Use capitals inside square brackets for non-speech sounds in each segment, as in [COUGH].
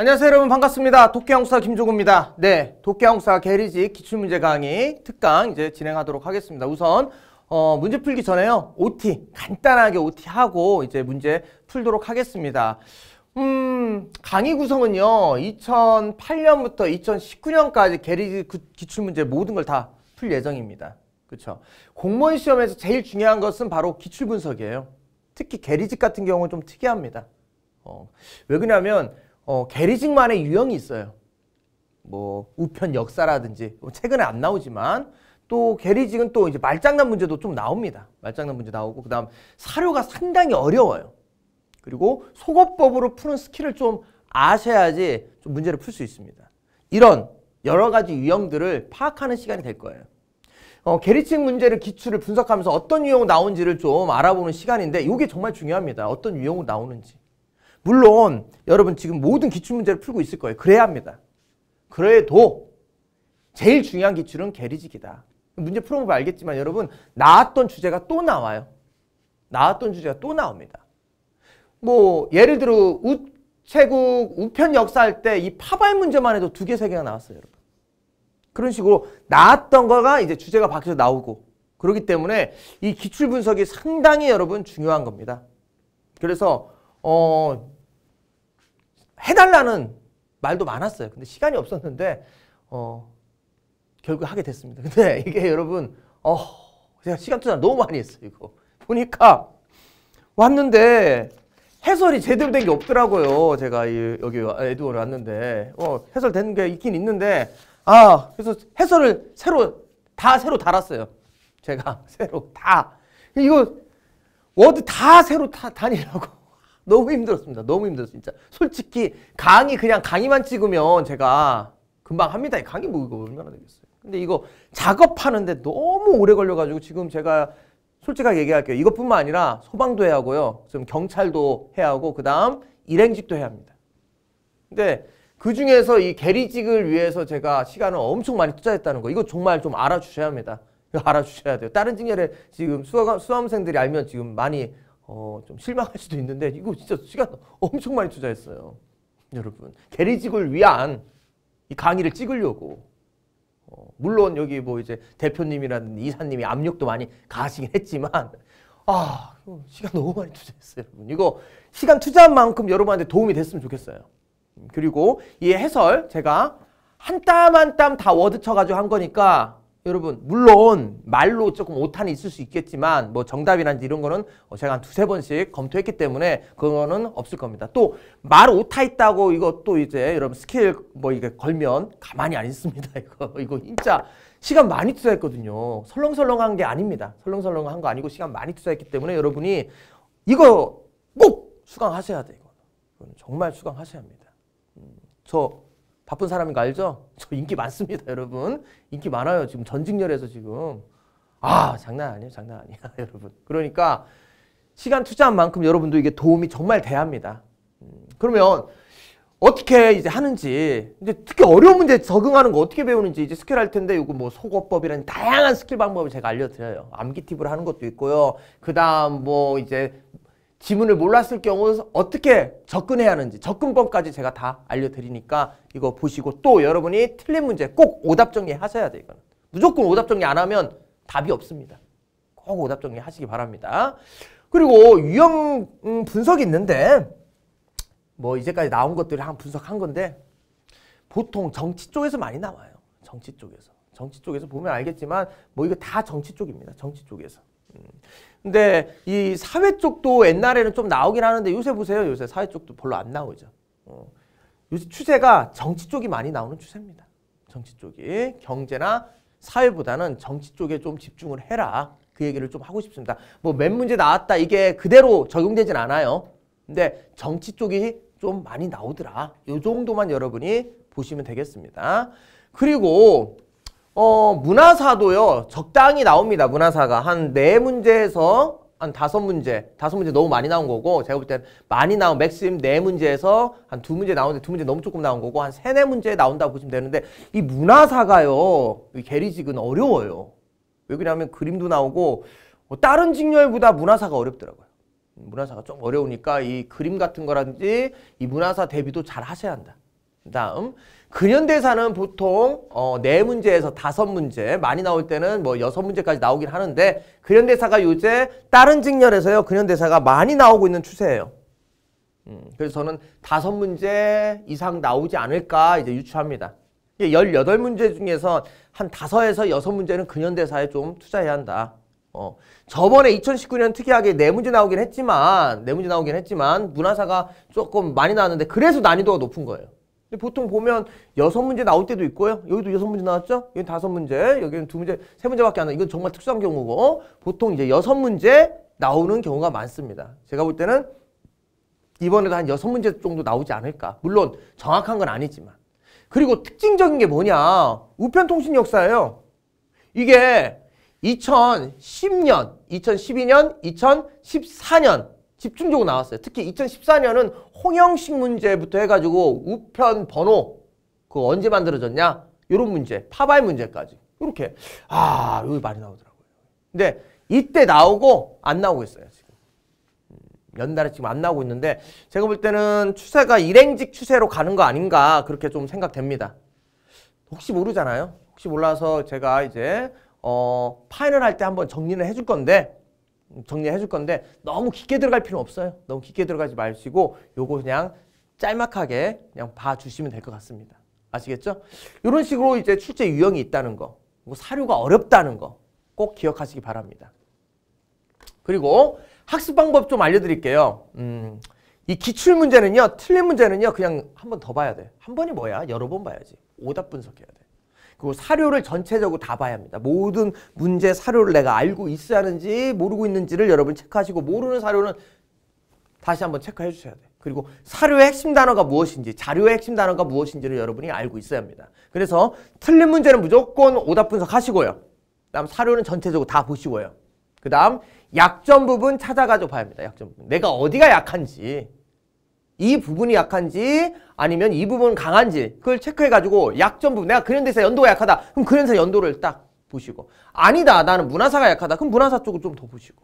안녕하세요 여러분 반갑습니다. 도끼항사 김종구입니다. 네, 도끼항사 게리지 기출문제 강의 특강 이제 진행하도록 하겠습니다. 우선 어, 문제 풀기 전에요. OT 간단하게 OT 하고 이제 문제 풀도록 하겠습니다. 음, 강의 구성은요. 2008년부터 2019년까지 게리지 기출문제 모든 걸 다 풀 예정입니다. 그렇죠. 공무원 시험에서 제일 중요한 것은 바로 기출 분석이에요. 특히 게리지 같은 경우는 좀 특이합니다. 어, 왜 그러냐면 어, 게리징만의 유형이 있어요. 뭐 우편 역사라든지 뭐 최근에 안 나오지만 또 게리징은 또 이제 말장난 문제도 좀 나옵니다. 말장난 문제 나오고 그다음 사료가 상당히 어려워요. 그리고 속어법으로 푸는 스킬을 좀 아셔야지 좀 문제를 풀 수 있습니다. 이런 여러 가지 유형들을 파악하는 시간이 될 거예요. 어, 게리칭 문제를 기출을 분석하면서 어떤 유형 나온지를 좀 알아보는 시간인데 이게 정말 중요합니다. 어떤 유형으 나오는지. 물론 여러분 지금 모든 기출문제를 풀고 있을 거예요. 그래야 합니다. 그래도 제일 중요한 기출은 게리직이다. 문제 풀어보면 알겠지만 여러분 나왔던 주제가 또 나와요. 나왔던 주제가 또 나옵니다. 뭐 예를 들어 우체국 우편 역사 할때 이 파발 문제만 해도 두 개, 세 개가 나왔어요. 여러분. 그런 식으로 나왔던 거가 이제 주제가 바뀌어서 나오고 그렇기 때문에 이 기출 분석이 상당히 여러분 중요한 겁니다. 그래서 어, 해달라는 말도 많았어요. 근데 시간이 없었는데 어, 결국 하게 됐습니다. [LAUGHS] 근데 이게 여러분 어, 제가 시간 투자 너무 많이 했어요. 이거 보니까 왔는데 해설이 제대로 된 게 없더라고요. 제가 여기 에드워드 왔는데 어, 해설된 게 있긴 있는데 아 그래서 해설을 새로 다 새로 달았어요. 제가 [LAUGHS] 새로 다 이거 워드 다 새로 다 다니라고 너무 힘들었습니다. 너무 힘들었어요. 진짜. 솔직히 강의 그냥 강의만 찍으면 제가 금방 합니다. 강의 뭐 이거 얼마나 되겠어요. 근데 이거 작업하는데 너무 오래 걸려가지고 지금 제가 솔직하게 얘기할게요. 이것뿐만 아니라 소방도 해야 하고요. 지금 경찰도 해야 하고 그 다음 일행직도 해야 합니다. 근데 그 중에서 이 게리직을 위해서 제가 시간을 엄청 많이 투자했다는 거 이거 정말 좀 알아주셔야 합니다. 알아주셔야 돼요. 다른 직렬에 지금 수험생들이 알면 지금 많이 어, 좀 실망할 수도 있는데 이거 진짜 시간 엄청 많이 투자했어요. 여러분 게리직을 위한 이 강의를 찍으려고 어, 물론 여기 뭐 이제 대표님이라든지 이사님이 압력도 많이 가시긴 했지만 아 시간 너무 많이 투자했어요 여러분 이거 시간 투자한 만큼 여러분한테 도움이 됐으면 좋겠어요 음, 그리고 이 해설 제가 한 땀 한 땀 다 워드 쳐가지고 한 거니까 여러분 물론 말로 조금 오타는 있을 수 있겠지만 뭐 정답이란지 이런 거는 어, 제가 한 두세 번씩 검토했기 때문에 그거는 없을 겁니다. 또 말 오타 있다고 이것도 이제 여러분 스킬 뭐 이게 걸면 가만히 안 있습니다. [LAUGHS] 이거 이거 진짜 시간 많이 투자했거든요. 설렁설렁한 게 아닙니다. 설렁설렁한 거 아니고 시간 많이 투자했기 때문에 여러분이 이거 꼭 수강하셔야 돼요. 정말 수강하셔야 합니다. 음, 저 바쁜 사람인 거 알죠? [LAUGHS] 저 인기 많습니다, 여러분. 인기 많아요. 지금 전직렬에서 지금. 아, 장난 아니에요. 장난 아니야, [LAUGHS] 여러분. 그러니까 시간 투자한 만큼 여러분도 이게 도움이 정말 돼야 합니다. 음, 그러면 어떻게 이제 하는지, 이제 특히 어려운 문제 에 적응하는 거 어떻게 배우는지 이제 스킬 할 텐데, 이거 뭐 속어법이라는 다양한 스킬 방법을 제가 알려드려요. 암기 팁을 하는 것도 있고요. 그 다음 뭐 이제 지문을 몰랐을 경우 어떻게 접근해야 하는지 접근법까지 제가 다 알려드리니까 이거 보시고 또 여러분이 틀린 문제 꼭 오답 정리 하셔야 돼요. 이거는. 무조건 오답 정리 안 하면 답이 없습니다. 꼭 오답 정리 하시기 바랍니다. 그리고 유형 음, 분석이 있는데 뭐 이제까지 나온 것들을 한 분석한 건데 보통 정치 쪽에서 많이 나와요. 정치 쪽에서. 정치 쪽에서 보면 알겠지만 뭐 이거 다 정치 쪽입니다. 정치 쪽에서. 근데 이 사회 쪽도 옛날에는 좀 나오긴 하는데 요새 보세요. 요새 사회 쪽도 별로 안 나오죠. 어. 요새 추세가 정치 쪽이 많이 나오는 추세입니다. 정치 쪽이 경제나 사회보다는 정치 쪽에 좀 집중을 해라. 그 얘기를 좀 하고 싶습니다. 뭐 몇 문제 나왔다 이게 그대로 적용되진 않아요. 근데 정치 쪽이 좀 많이 나오더라. 요 정도만 여러분이 보시면 되겠습니다. 그리고 어, 문화사도요. 적당히 나옵니다. 문화사가. 한 네 문제에서 한 다섯 문제. 다섯 문제 너무 많이 나온 거고 제가 볼 때는 많이 나온 맥심 네 문제에서 한 두 문제 나오는데 두 문제 너무 조금 나온 거고 한 세네 문제 나온다고 보시면 되는데 이 문화사가요. 이 게리직은 어려워요. 왜 그러냐면 그림도 나오고 뭐 다른 직렬보다 문화사가 어렵더라고요. 문화사가 좀 어려우니까 이 그림 같은 거라든지 이 문화사 대비도 잘 하셔야 한다. 그 다음 근현대사는 보통 어, 네 문제에서 다섯 문제 많이 나올 때는 뭐 여섯 문제까지 나오긴 하는데 근현대사가 요새 다른 직렬에서요 근현대사가 많이 나오고 있는 추세예요. 음, 그래서 저는 다섯 문제 이상 나오지 않을까 이제 유추합니다. 열여덟 문제 중에서 한 다섯에서 여섯 문제는 근현대사에 좀 투자해야 한다. 어. 저번에 2019년 특이하게 네 문제 나오긴 했지만 네 문제 나오긴 했지만 문화사가 조금 많이 나왔는데 그래서 난이도가 높은 거예요. 근데 보통 보면 여섯 문제 나올 때도 있고요. 여기도 여섯 문제 나왔죠? 여기 다섯 문제, 여기는 두 문제, 세 문제밖에 안 나. 이건 정말 특수한 경우고 보통 이제 여섯 문제 나오는 경우가 많습니다. 제가 볼 때는 이번에도 한 여섯 문제 정도 나오지 않을까. 물론 정확한 건 아니지만. 그리고 특징적인 게 뭐냐? 우편통신 역사예요. 이게 2010년, 2012년, 2014년 집중적으로 나왔어요. 특히 2014년은 홍영식 문제부터 해가지고 우편 번호 그 언제 만들어졌냐 이런 문제, 파발 문제까지 이렇게 아 여기 많이 나오더라고요. 근데 이때 나오고 안 나오고 있어요 지금 음, 연달아 지금 안 나오고 있는데 제가 볼 때는 추세가 일행직 추세로 가는 거 아닌가 그렇게 좀 생각됩니다. 혹시 모르잖아요. 혹시 몰라서 제가 이제 어, 파인을 할 때 한번 정리를 해줄 건데 정리해 줄 건데 너무 깊게 들어갈 필요는 없어요. 너무 깊게 들어가지 마시고 요거 그냥 짤막하게 그냥 봐주시면 될 것 같습니다. 아시겠죠? 이런 식으로 이제 출제 유형이 있다는 거, 사료가 어렵다는 거 꼭 기억하시기 바랍니다. 그리고 학습 방법 좀 알려드릴게요. 음, 이 기출 문제는요, 틀린 문제는요, 그냥 한 번 더 봐야 돼. 한 번이 뭐야? 여러 번 봐야지. 오답 분석해야 돼. 그 사료를 전체적으로 다 봐야 합니다. 모든 문제 사료를 내가 알고 있어야 하는지 모르고 있는지를 여러분 체크하시고 모르는 사료는 다시 한번 체크해 주셔야 돼요. 그리고 사료의 핵심 단어가 무엇인지 자료의 핵심 단어가 무엇인지를 여러분이 알고 있어야 합니다. 그래서 틀린 문제는 무조건 오답 분석하시고요. 그 다음 사료는 전체적으로 다 보시고요. 그 다음 약점 부분 찾아가지고 봐야 합니다. 약점 부분. 내가 어디가 약한지 이 부분이 약한지 아니면 이 부분은 강한지 그걸 체크해가지고 약점 부분 내가 그런에서 연도가 약하다 그럼 그런에서 연도를 딱 보시고 아니다 나는 문화사가 약하다 그럼 문화사 쪽을 좀 더 보시고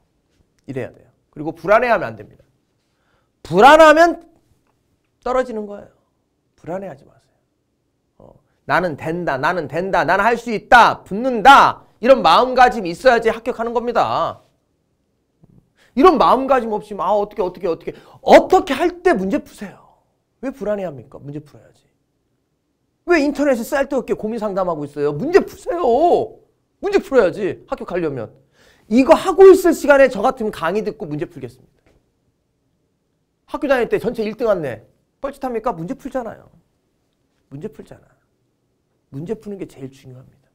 이래야 돼요 그리고 불안해하면 안 됩니다 불안하면 떨어지는 거예요 불안해하지 마세요 어, 나는 된다 나는 된다 나는 할 수 있다 붙는다 이런 마음가짐이 있어야지 합격하는 겁니다 이런 마음가짐 없이 아, 어떻게 어떻게 어떻게 어떻게 할 때 문제 푸세요. 왜 불안해합니까? 문제 풀어야지. 왜 인터넷에 쓸데없게 고민 상담하고 있어요? 문제 푸세요. 문제 풀어야지. 학교 가려면. 이거 하고 있을 시간에 저 같으면 강의 듣고 문제 풀겠습니다. 학교 다닐 때 전체 1등 안내 뻘짓합니까? 문제 풀잖아요. 문제 풀잖아. 문제 푸는 게 제일 중요합니다.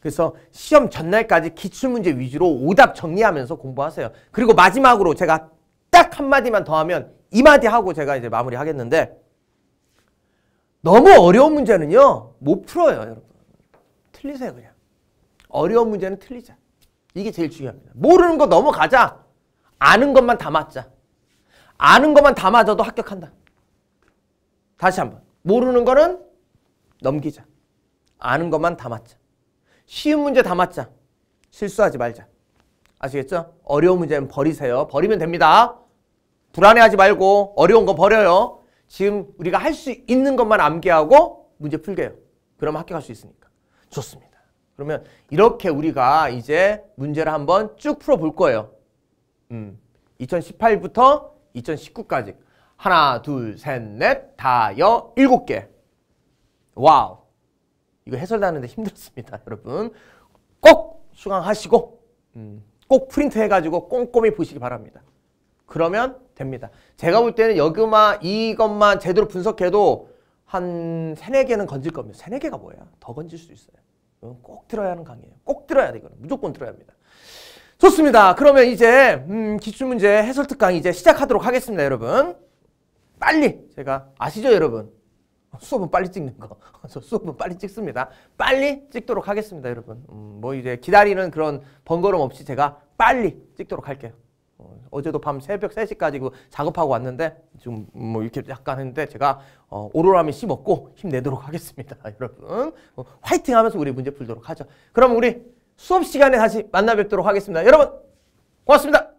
그래서 시험 전날까지 기출문제 위주로 오답 정리하면서 공부하세요. 그리고 마지막으로 제가 딱 한마디만 더 하면 이 마디 하고 제가 이제 마무리 하겠는데 너무 어려운 문제는요. 못 풀어요. 여러분. 틀리세요 그냥. 어려운 문제는 틀리자. 이게 제일 중요합니다. 모르는 거 넘어가자. 아는 것만 담았자. 아는 것만 담아져도 합격한다. 다시 한번. 모르는 거는 넘기자. 아는 것만 담았자. 쉬운 문제 다 맞자. 실수하지 말자. 아시겠죠? 어려운 문제는 버리세요. 버리면 됩니다. 불안해하지 말고 어려운 거 버려요. 지금 우리가 할 수 있는 것만 암기하고 문제 풀게요. 그럼 합격할 수 있으니까. 좋습니다. 그러면 이렇게 우리가 이제 문제를 한번 쭉 풀어볼 거예요. 음, 2018부터 2019까지. 하나, 둘, 셋, 넷, 다, 여, 일곱 개. 와우. 이거 해설하는데 힘들었습니다. [LAUGHS] 여러분 꼭 수강하시고 음, 꼭 프린트해가지고 꼼꼼히 보시기 바랍니다. 그러면 됩니다. 제가 볼 때는 여기만 이것만 제대로 분석해도 한세4 개는 건질 겁니다. 세4 개가 뭐예요더 건질 수 있어요. 꼭 들어야 하는 강의예요. 꼭 들어야 돼 이거는. 무조건 들어야 합니다. 좋습니다. 그러면 이제 음, 기출문제 해설특강 이제 시작하도록 하겠습니다. 여러분. 빨리 제가 아시죠 여러분? 수업은 빨리 찍는 거. [LAUGHS] 그래서 수업은 빨리 찍습니다. 빨리 찍도록 하겠습니다, 여러분. 음, 뭐 이제 기다리는 그런 번거로움 없이 제가 빨리 찍도록 할게요. 어, 제도밤 새벽 3시까지 그 작업하고 왔는데 지금 뭐 이렇게 약간 했는데 제가 어, 오로라미 씹었고 힘내도록 하겠습니다. [LAUGHS] 여러분 어, 화이팅 하면서 우리 문제 풀도록 하죠. 그럼 우리 수업 시간에 다시 만나 뵙도록 하겠습니다. 여러분 고맙습니다.